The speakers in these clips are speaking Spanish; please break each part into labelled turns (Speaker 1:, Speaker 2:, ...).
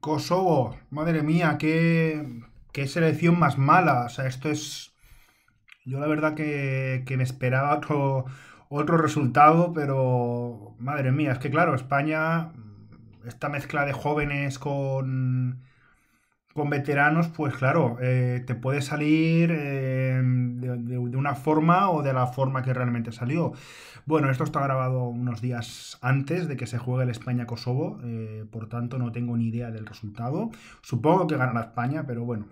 Speaker 1: Kosovo, madre mía, qué, selección más mala. O sea, esto es. Yo la verdad que, me esperaba otro, resultado, pero madre mía, es que claro, España, esta mezcla de jóvenes con, con veteranos, pues claro, eh, te puede salir eh, de, una forma o de la forma que realmente salió. Bueno, esto está grabado unos días antes de que se juegue el España-Kosovo, eh, por tanto no tengo ni idea del resultado. Supongo que ganará España, pero bueno,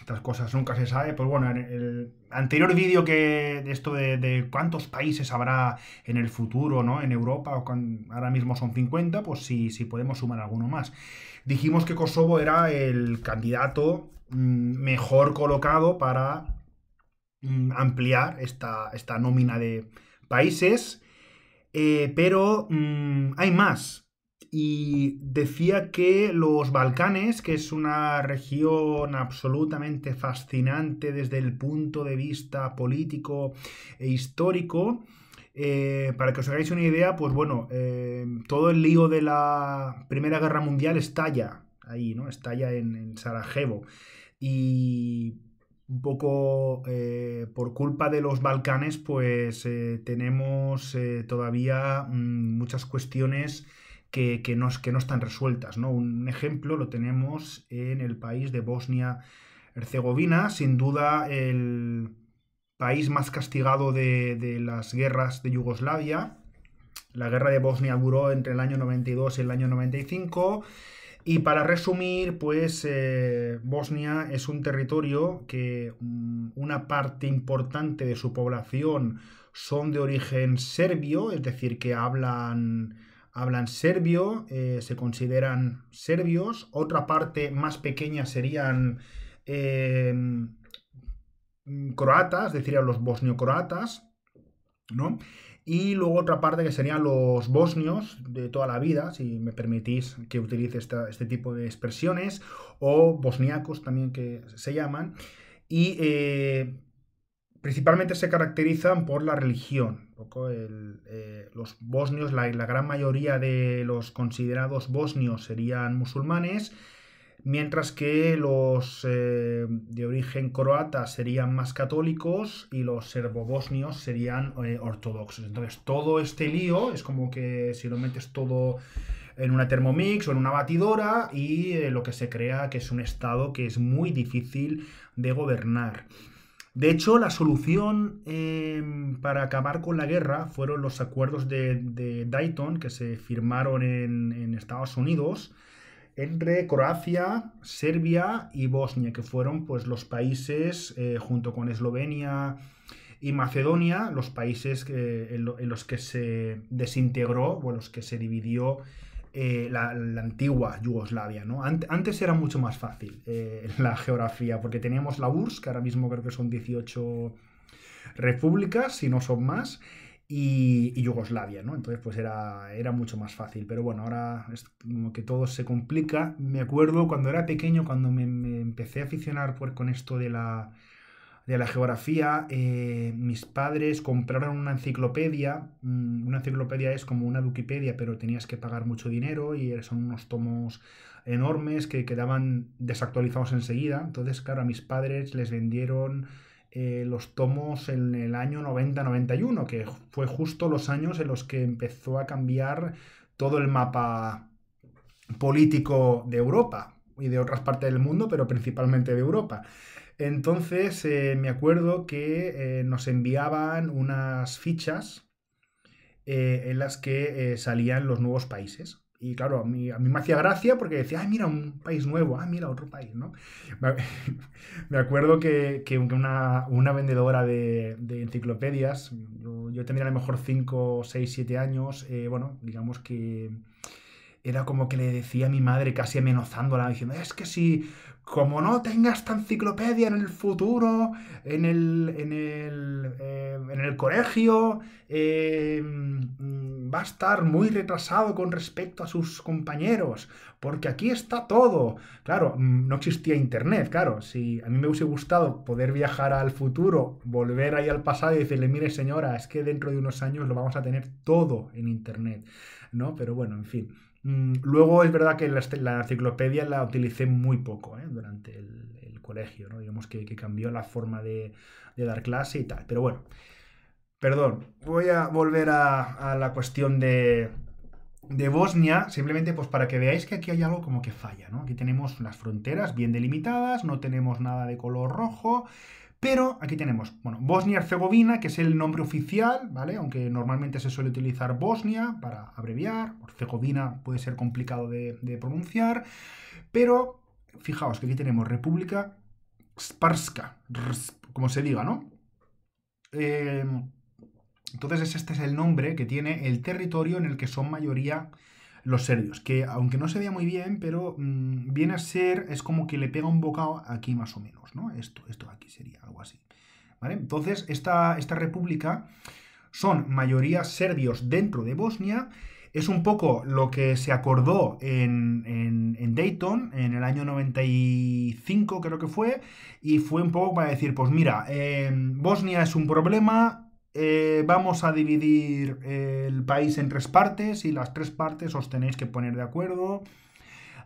Speaker 1: estas cosas nunca se sabe. Pues bueno, en el anterior vídeo que esto de, cuántos países habrá en el futuro, ¿no? En Europa, ahora mismo son 50, pues sí si podemos sumar alguno más. Dijimos que Kosovo era el candidato mm, mejor colocado para mm, ampliar esta, esta nómina de países, eh, pero mm, hay más. Y decía que los Balcanes, que es una región absolutamente fascinante desde el punto de vista político e histórico, eh, para que os hagáis una idea, pues bueno, eh, todo el lío de la Primera Guerra Mundial estalla ahí, ¿no? Estalla en Sarajevo. Y un poco eh, por culpa de los Balcanes, pues eh, tenemos eh, todavía mm, muchas cuestiones que, no, que, no, están resueltas. ¿no? Un ejemplo lo tenemos en el país de Bosnia-Herzegovina, sin duda el país más castigado de, de, las guerras de Yugoslavia. La guerra de Bosnia duró entre el año 92 y el año 95. Y para resumir, pues eh, Bosnia es un territorio que mm, una parte importante de su población son de origen serbio, es decir, que hablan, hablan serbio, eh, se consideran serbios. Otra parte más pequeña serían eh, mm, croatas, es decir, los bosnio-croatas. Y luego otra parte que serían los bosnios de toda la vida, si me permitís que utilice este tipo de expresiones, o bosniacos también que se llaman, y eh, principalmente se caracterizan por la religión. Eh, los bosnios, la gran mayoría de los considerados bosnios serían musulmanes, mientras que los eh, de origen croata serían más católicos y los serbobosnios serían eh, ortodoxos. Entonces, todo este lío es como que si lo metes todo en una Thermomix o en una batidora y eh, lo que se crea que es un estado que es muy difícil de gobernar. De hecho, la solución em, para acabar con la guerra fueron los acuerdos de, Dayton que se firmaron en Estados Unidos entre Croacia, Serbia y Bosnia, que fueron pues, los países, eh, junto con Eslovenia y Macedonia, los países en, los que se desintegró o en los que se dividió eh, la, antigua Yugoslavia. ¿no? antes era mucho más fácil eh, la geografía, porque teníamos la URSS, que ahora mismo creo que son 18 repúblicas, si no son más y, Yugoslavia, ¿no? Entonces, pues era, era mucho más fácil. Pero bueno, ahora es como que todo se complica. Me acuerdo cuando era pequeño, cuando me, empecé a aficionar por, con esto de la, de la geografía, eh, mis padres compraron una enciclopedia. Mm, una enciclopedia es como una Wikipedia, pero tenías que pagar mucho dinero y son unos tomos enormes que quedaban desactualizados enseguida. Entonces, claro, a mis padres les vendieron eh, los tomos en el año 90-91, que fue justo los años en los que empezó a cambiar todo el mapa político de Europa y de otras partes del mundo, pero principalmente de Europa. Entonces eh, me acuerdo que eh, nos enviaban unas fichas en las que salían los nuevos países. Y claro, a mí, a me hacía gracia porque decía, ay mira, un país nuevo, ah, mira, otro país, ¿no? Me acuerdo que, una, vendedora de, enciclopedias, yo, tenía a lo mejor 5, 6, 7 años, eh, bueno, digamos que era como que le decía a mi madre, casi amenazándola, diciendo, es que si como no tenga esta enciclopedia en el futuro, en el, en el, eh, en el colegio, eh, mm, va a estar muy retrasado con respecto a sus compañeros, porque aquí está todo. Claro, mm, no existía Internet, claro. Si a mí me hubiese gustado poder viajar al futuro, volver ahí al pasado y decirle, mire señora, es que dentro de unos años lo vamos a tener todo en Internet, ¿no? Pero bueno, en fin. Mm, luego es verdad que la, enciclopedia la utilicé muy poco ¿eh? durante el, colegio, digamos que, cambió la forma de, dar clase y tal. Pero bueno, perdón, voy a volver a, la cuestión de, Bosnia, simplemente pues para que veáis que aquí hay algo como que falla. Aquí tenemos las fronteras bien delimitadas, no tenemos nada de color rojo, pero aquí tenemos, bueno, Bosnia-Herzegovina, que es el nombre oficial, ¿vale? Aunque normalmente se suele utilizar Bosnia para abreviar, Herzegovina puede ser complicado de, pronunciar, pero fijaos que aquí tenemos República Sparska, como se diga, ¿no? Em, entonces este es el nombre que tiene el territorio en el que son mayoría los serbios, que aunque no se vea muy bien, pero mm, viene a ser, es como que le pega un bocado aquí más o menos, ¿no? Esto, esto aquí sería algo así. ¿Vale? Entonces, esta, esta república son mayoría serbios dentro de Bosnia, es un poco lo que se acordó en, Dayton en el año 95, creo que fue, y fue un poco para decir, pues mira, eh, Bosnia es un problema, eh, vamos a dividir eh, el país en tres partes y las tres partes os tenéis que poner de acuerdo.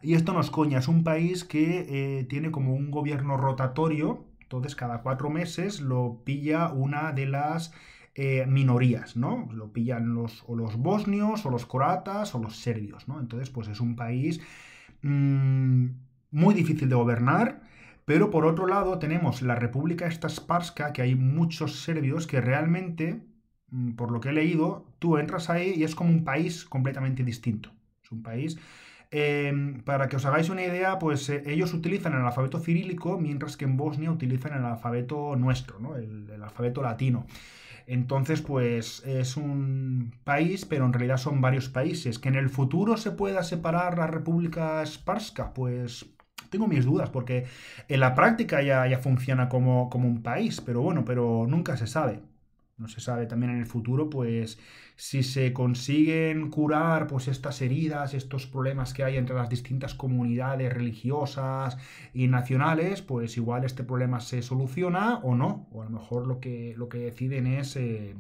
Speaker 1: Y esto no es coña, es un país que eh, tiene como un gobierno rotatorio, entonces cada cuatro meses lo pilla una de las minorías, ¿no? Lo pillan los, los bosnios, o los croatas, o los serbios, ¿no? Entonces, pues es un país mm, muy difícil de gobernar, pero por otro lado tenemos la República Sparska, que hay muchos serbios que realmente, mm, por lo que he leído, tú entras ahí y es como un país completamente distinto. Es un país... Em, para que os hagáis una idea, pues eh, ellos utilizan el alfabeto cirílico, mientras que en Bosnia utilizan el alfabeto nuestro, ¿no? el, alfabeto latino. Entonces, pues es un país, pero en realidad son varios países. ¿Que en el futuro se pueda separar la República Estasparska? Pues tengo mis dudas porque en la práctica ya, ya funciona como, como un país, pero bueno, pero nunca se sabe no se sabe también en el futuro, pues si se consiguen curar pues estas heridas, estos problemas que hay entre las distintas comunidades religiosas y nacionales, pues igual este problema se soluciona o no, o a lo mejor lo que, lo que deciden es eh,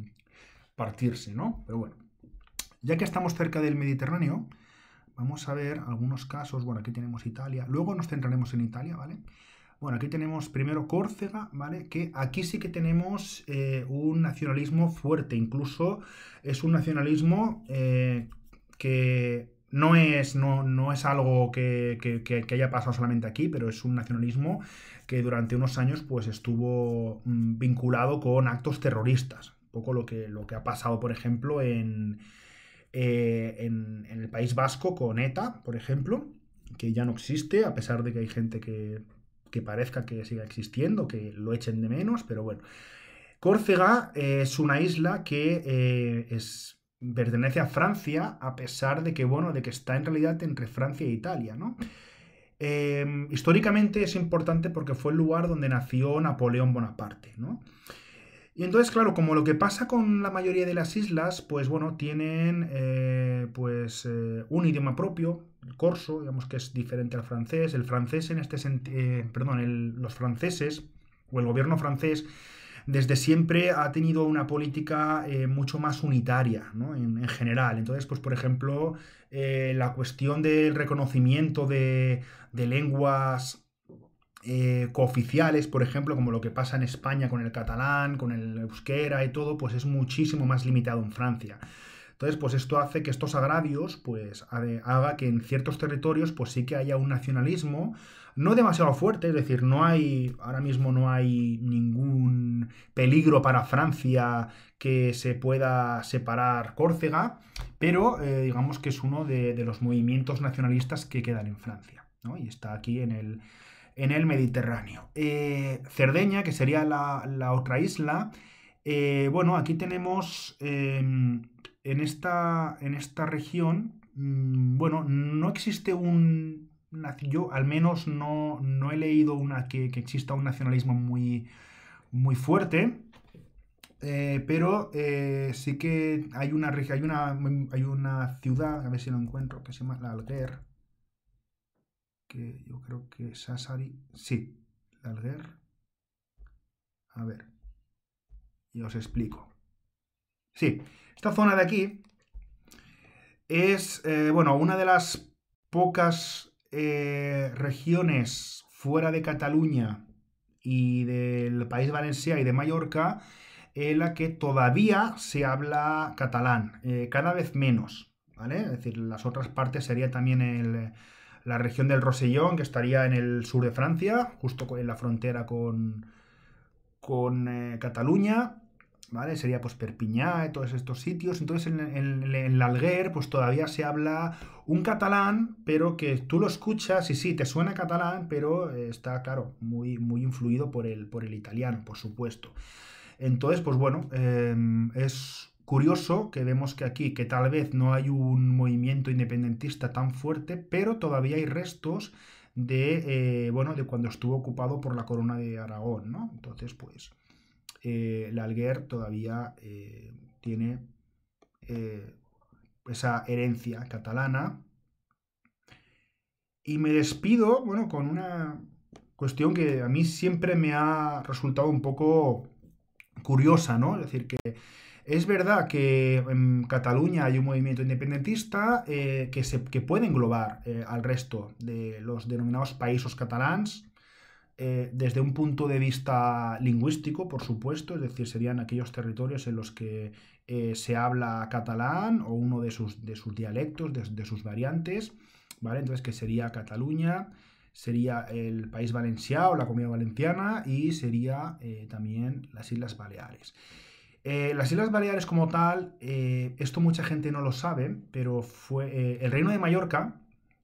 Speaker 1: partirse, ¿no? Pero bueno, ya que estamos cerca del Mediterráneo, vamos a ver algunos casos. Bueno, aquí tenemos Italia. Luego nos centraremos en Italia, ¿vale? Bueno, aquí tenemos primero Córcega, ¿vale? Que aquí sí que tenemos eh, un nacionalismo fuerte, incluso es un nacionalismo eh, que no es, no, es algo que, haya pasado solamente aquí, pero es un nacionalismo que durante unos años pues, estuvo mm, vinculado con actos terroristas. Un poco lo que, lo que ha pasado, por ejemplo, en, eh, en, el País Vasco con ETA, por ejemplo, que ya no existe, a pesar de que hay gente que, parezca que siga existiendo, que lo echen de menos, pero bueno. Córcega eh, es una isla que eh, es, pertenece a Francia, a pesar de que, bueno, de que está en realidad entre Francia e Italia, ¿no? históricamente es importante porque fue el lugar donde nació Napoleón Bonaparte, ¿no? Y entonces, claro, como lo que pasa con la mayoría de las islas, pues bueno, tienen eh, pues eh, un idioma propio, el corso, digamos que es diferente al francés. El francés en este sentido, eh, perdón, los franceses o el gobierno francés desde siempre ha tenido una política mucho más unitaria, ¿no? En, en, general. Entonces, pues por ejemplo, la cuestión del reconocimiento de, de lenguas eh, cooficiales, por ejemplo, como lo que pasa en España con el catalán, con el euskera y todo, pues es muchísimo más limitado en Francia. Entonces, pues esto hace que estos agravios, pues haga que en ciertos territorios, pues sí que haya un nacionalismo no demasiado fuerte, es decir, no hay, ahora mismo no hay ningún peligro para Francia que se pueda separar Córcega, pero eh, digamos que es uno de, los movimientos nacionalistas que quedan en Francia, Y está aquí en el, en el Mediterráneo. Eh, Cerdeña, que sería la, otra isla. Eh, bueno, aquí tenemos em, en, esta, en esta región, mm, bueno, no existe un... Yo al menos no, no he leído una que, exista un nacionalismo muy, muy fuerte. Eh, pero sí que hay una, hay una, hay una ciudad, a ver si lo encuentro, que se llama La alter que yo creo que Sassari, sí, Lalguer. A ver, y os explico. Sí, esta zona de aquí es, eh, bueno, una de las pocas eh, regiones fuera de Cataluña y del país Valencia y de Mallorca en la que todavía se habla catalán, eh, cada vez menos, ¿vale? Es decir, las otras partes sería también el la región del Rosellón, que estaría en el sur de Francia, justo en la frontera con, con eh, Cataluña, ¿vale? Sería pues Perpiñá y todos estos sitios. Entonces en, la Alguer pues todavía se habla un catalán, pero que tú lo escuchas y sí, te suena catalán, pero eh, está, claro, muy, muy influido por el, por el italiano, por supuesto. Entonces, pues bueno, eh, es Curioso que vemos que aquí, que tal vez no hay un movimiento independentista tan fuerte, pero todavía hay restos de, eh, bueno, de cuando estuvo ocupado por la corona de Aragón, ¿no? Entonces, pues, eh, la Alguer todavía eh, tiene esa herencia catalana. Y me despido, bueno, con una cuestión que a mí siempre me ha resultado un poco curiosa, ¿no? Es decir, que es verdad que en Cataluña hay un movimiento independentista eh, que, se, puede englobar eh, al resto de los denominados países catalans, eh, desde un punto de vista lingüístico, por supuesto, es decir, serían aquellos territorios en los que se habla catalán o uno de sus, de sus dialectos, de, sus variantes, ¿vale? Entonces, que sería Cataluña, sería el país valenciano, la comunidad valenciana y sería también las Islas Baleares. Eh, las Islas Baleares como tal, eh, esto mucha gente no lo sabe, pero fue eh, el Reino de Mallorca,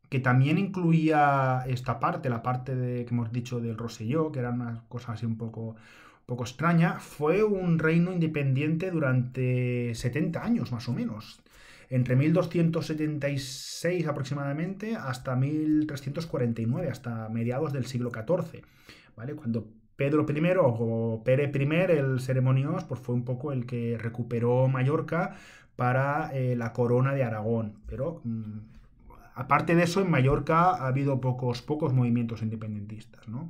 Speaker 1: que también incluía esta parte, la parte de, que hemos dicho del Roselló, que era una cosa así un poco, un poco extraña, fue un reino independiente durante 70 años más o menos, entre 1276 aproximadamente hasta 1349, hasta mediados del siglo XIV, ¿vale? Cuando Pedro I o Pere I, el ceremonioso, pues fue un poco el que recuperó Mallorca para eh, la corona de Aragón. Pero mm, aparte de eso, en Mallorca ha habido pocos, pocos movimientos independentistas. ¿no?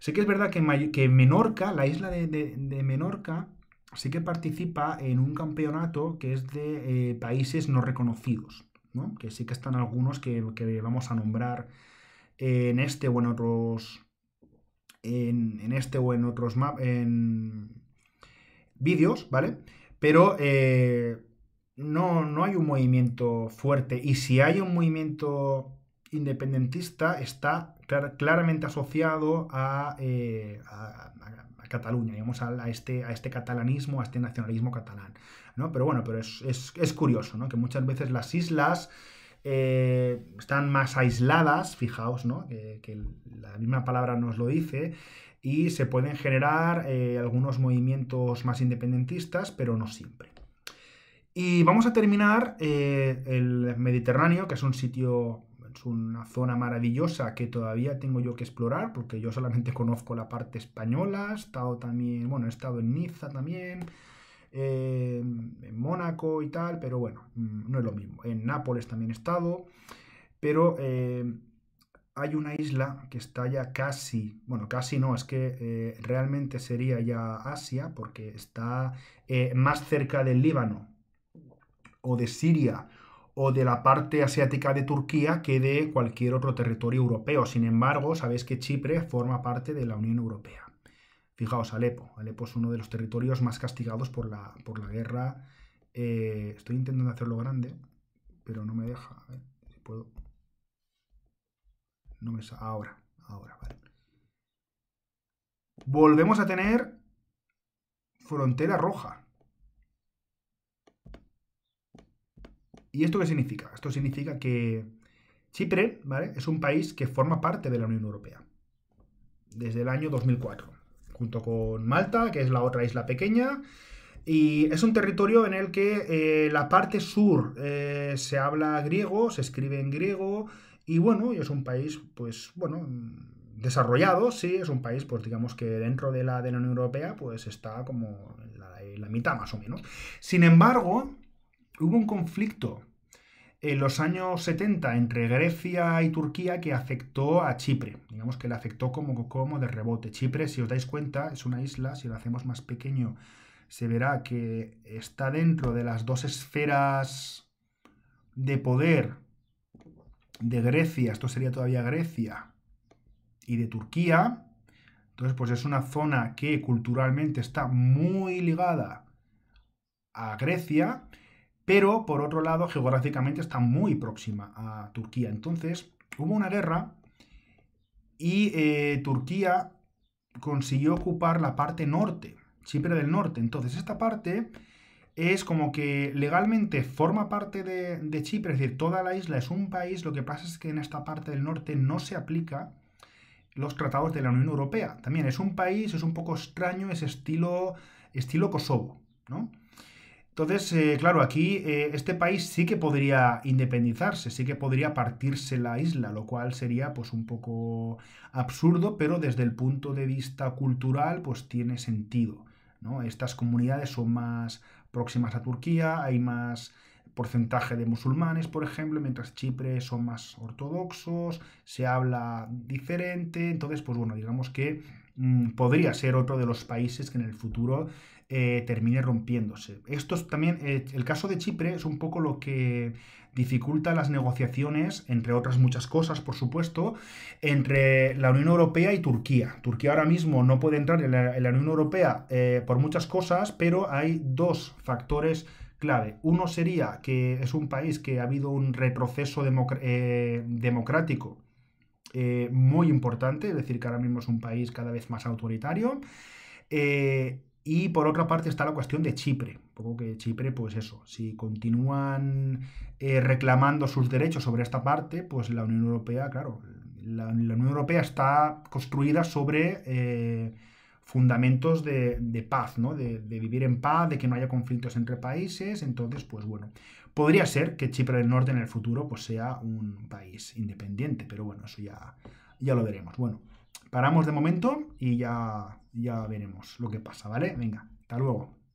Speaker 1: Sí que es verdad que, que Menorca, la isla de, Menorca, sí que participa en un campeonato que es de eh, países no reconocidos, ¿no? que sí que están algunos que, que vamos a nombrar en este o en otros en, este o en otros vídeos, ¿vale? Pero eh, no, no hay un movimiento fuerte. Y si hay un movimiento independentista, está claramente asociado eh, a, a, Cataluña, digamos, a, este, a este catalanismo, a este nacionalismo catalán. Pero bueno, pero es, es curioso, ¿no? Que muchas veces las islas eh, están más aisladas, fijaos, ¿no? que, la misma palabra nos lo dice, y se pueden generar eh, algunos movimientos más independentistas, pero no siempre. Y vamos a terminar eh, el Mediterráneo, que es un sitio, es una zona maravillosa que todavía tengo yo que explorar, porque yo solamente conozco la parte española, he estado también, bueno, he estado en Niza también, en Mónaco y tal, pero bueno, mm, no es lo mismo. En Nápoles también he estado, pero eh, hay una isla que está ya casi, bueno, casi no, es que eh, realmente sería ya Asia, porque está eh, más cerca del Líbano o de Siria o de la parte asiática de Turquía que de cualquier otro territorio europeo. Sin embargo, sabéis que Chipre forma parte de la Unión Europea. Fijaos, Alepo. Alepo es uno de los territorios más castigados por la, guerra. Eh, estoy intentando hacerlo grande, pero no me deja. A ver si puedo. No me Ahora, ahora, vale. Volvemos a tener frontera roja. ¿Y esto qué significa? Esto significa que Chipre es un país que forma parte de la Unión Europea desde el año 2004 junto con Malta, que es la otra isla pequeña. Y es un territorio en el que eh, la parte sur eh, se habla griego, se escribe en griego, y bueno, es un país, pues bueno, desarrollado, sí, es un país, pues digamos que dentro de la, de la Unión Europea, pues está como la, la mitad más o menos. Sin embargo, hubo un conflicto en los años 70 entre Grecia y Turquía que afectó a Chipre. Digamos que le afectó como, como de rebote. Chipre, si os dais cuenta, es una isla, si lo hacemos más pequeño, se verá que está dentro de las dos esferas de poder de Grecia, esto sería todavía Grecia, y de Turquía. Entonces, pues es una zona que culturalmente está muy ligada a Grecia pero por otro lado geográficamente está muy próxima a Turquía. Entonces hubo una guerra y eh, Turquía consiguió ocupar la parte norte, Chipre del norte. Entonces esta parte es como que legalmente forma parte de, Chipre, es decir, toda la isla es un país, lo que pasa es que en esta parte del norte no se aplica los tratados de la Unión Europea. También es un país, es un poco extraño, es estilo, estilo Kosovo, ¿no? Entonces, eh, claro, aquí eh, este país sí que podría independizarse, sí que podría partirse la isla, lo cual sería pues un poco absurdo, pero desde el punto de vista cultural pues tiene sentido. ¿no? Estas comunidades son más próximas a Turquía, hay más porcentaje de musulmanes, por ejemplo, mientras Chipre son más ortodoxos, se habla diferente, entonces pues bueno, digamos que Mm, podría ser otro de los países que en el futuro eh, termine rompiéndose. Esto también, eh, el caso de Chipre es un poco lo que dificulta las negociaciones, entre otras muchas cosas, por supuesto, entre la Unión Europea y Turquía. Turquía ahora mismo no puede entrar en la, Unión Europea eh, por muchas cosas, pero hay dos factores clave. Uno sería que es un país que ha habido un retroceso democrático eh, muy importante, es decir, que ahora mismo es un país cada vez más autoritario. Eh, y por otra parte está la cuestión de Chipre, Chipre, pues eso, si continúan eh, reclamando sus derechos sobre esta parte, pues la Unión Europea, claro, la Unión Europea está construida sobre fundamentos de, paz, ¿no? De, vivir en paz, de que no haya conflictos entre países. Entonces, pues bueno, podría ser que Chipre del Norte en el futuro pues, sea un país independiente, pero bueno, eso ya, ya lo veremos. Bueno, paramos de momento y ya, ya veremos lo que pasa, ¿vale? Venga, hasta luego.